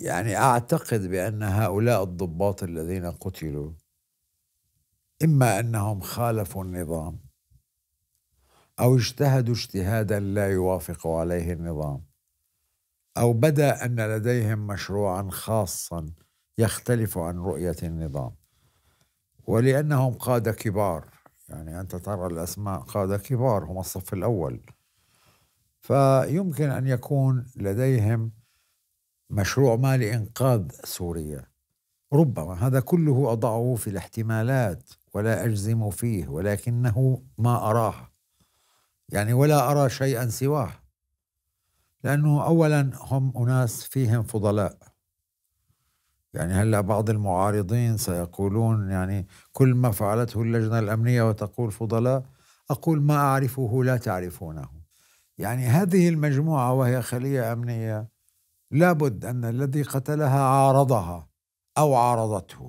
يعني اعتقد بان هؤلاء الضباط الذين قتلوا اما انهم خالفوا النظام او اجتهدوا اجتهادا لا يوافق عليه النظام او بدا ان لديهم مشروعا خاصا يختلف عن رؤيه النظام ولانهم قاده كبار يعني انت ترى الاسماء قاده كبار هم الصف الاول فيمكن ان يكون لديهم مشروع ما لإنقاذ سوريا ربما هذا كله أضعه في الاحتمالات ولا أجزم فيه ولكنه ما أراه يعني ولا أرى شيئا سواه لأنه أولا هم أناس فيهم فضلاء يعني هلا بعض المعارضين سيقولون يعني كل ما فعلته اللجنة الأمنية وتقول فضلاء أقول ما أعرفه لا تعرفونه يعني هذه المجموعة وهي خلية أمنية لابد أن الذي قتلها عارضها أو عارضته